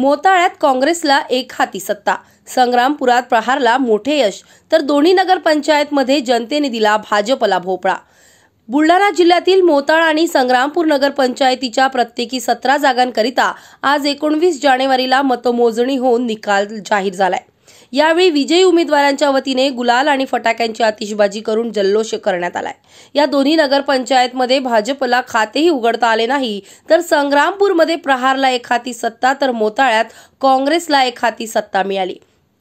मोताळ्यात काँग्रेसला एक हाती सत्ता संग्रामपुरात प्रहारला मोठे यश तर दोन्ही नगरपंचायतमध्ये जनतेने दिला भाजपला भोपळा बुलढाणा जिल्ह्यातील मोताळ आणि संग्रामपूर नगरपंचायतीच्या प्रत्येकी सतरा जागांकरिता आज एकोणवीस जानेवारीला मतमोजणी होऊन निकाल जाहीर झालाय यावेळी विजयी उमेदवारांच्या वतीने गुलाल आणि फटाक्यांची आतिषबाजी करून जल्लोष करण्यात आलाय या दोन्ही नगरपंचायतमध्ये भाजपला खातेही उघडता आले नाही तर संग्रामपूरमध्ये प्रहारला एक हाती सत्ता तर मोताळ्यात काँग्रेसला एक हाती सत्ता मिळाली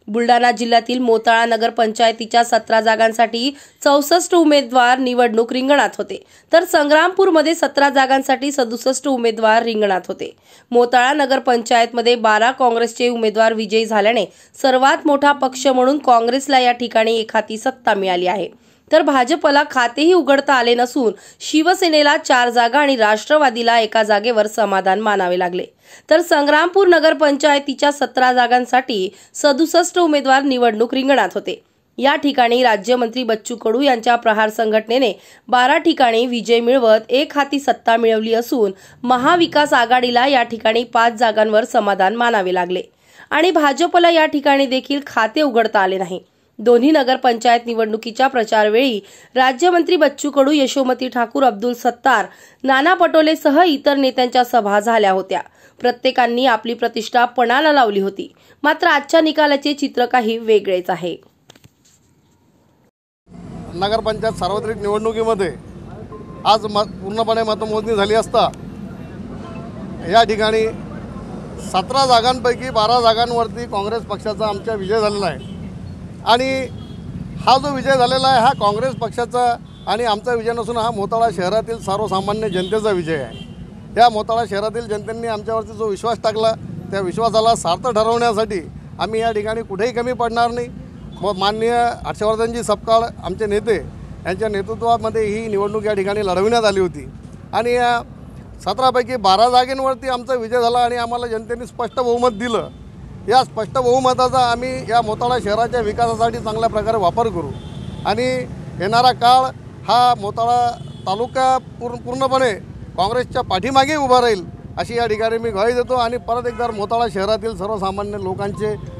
बुलडाणा जिल्ह्यातील मोताळा नगर पंचायतीच्या सतरा जागांसाठी चौसष्ट उमेदवार निवडणूक रिंगणात होते तर संग्रामपूरमध्ये सतरा जागांसाठी सदुसष्ट उमेदवार रिंगणात होते मोताळा नगर पंचायतमध्ये बारा काँग्रेसचे उमेदवार विजयी झाल्याने सर्वात मोठा पक्ष म्हणून काँग्रेसला या ठिकाणी एखादी सत्ता मिळाली आहे तर भाजपला खातेही उघडता आले नसून शिवसेनेला चार जागा आणि राष्ट्रवादीला एका जागेवर समाधान मानावे लागले तर संग्रामपूर नगरपंचायतीच्या सतरा जागांसाठी सदुसष्ट उमेदवार निवडणूक रिंगणात होते या ठिकाणी राज्यमंत्री बच्चू कडू यांच्या प्रहार संघटनेने बारा ठिकाणी विजय मिळवत एक हाती सत्ता मिळवली असून महाविकास आघाडीला या ठिकाणी पाच जागांवर समाधान मानावे लागले आणि भाजपला या ठिकाणी देखील खाते उघडता आले नाही दोन्ही नगरपंचायत निवडणुकीच्या प्रचारवेळी राज्यमंत्री बच्चू कडू यशोमती ठाकूर अब्दुल सत्तार नाना पटोलेसह इतर नेत्यांच्या सभा झाल्या होत्या प्रत्येकांनी आपली प्रतिष्ठा पणाला लावली होती मात्र आजच्या निकालाचे चित्र काही वेगळेच आहे नगरपंचायत सार्वत्रिक निवडणुकीमध्ये आज पूर्णपणे मतमोजणी झाली असता या ठिकाणी सतरा जागांपैकी बारा जागांवरती काँग्रेस पक्षाचा आमच्या विजय झालेला आहे आणि हा जो विजय झालेला आहे हा काँग्रेस पक्षाचा आणि आमचा विजय नसून हा मोताळा शहरातील सर्वसामान्य जनतेचा विजय आहे त्या मोताळा शहरातील जनतेने आमच्यावरती जो विश्वास टाकला त्या विश्वासाला सार्थ ठरवण्यासाठी आम्ही या ठिकाणी कुठेही कमी पडणार नाही व माननीय हर्षवर्धनजी सपकाळ आमचे नेते यांच्या नेतृत्वामध्ये ही निवडणूक या ठिकाणी लढविण्यात आली होती आणि या सतरापैकी बारा जागेंवरती आमचा विजय झाला आणि आम्हाला जनतेने स्पष्ट बहुमत दिलं या स्पष्ट बहुमताचा आम्ही या मोताळा शहराच्या विकासासाठी चांगल्या प्रकारे वापर करू आणि येणारा काळ हा मोताळा तालुका पूर्ण पूर्णपणे काँग्रेसच्या पाठीमागे उभा राहील अशी या ठिकाणी मी ग्वाही देतो आणि परत एकदा मोताळा शहरातील सर्वसामान्य लोकांचे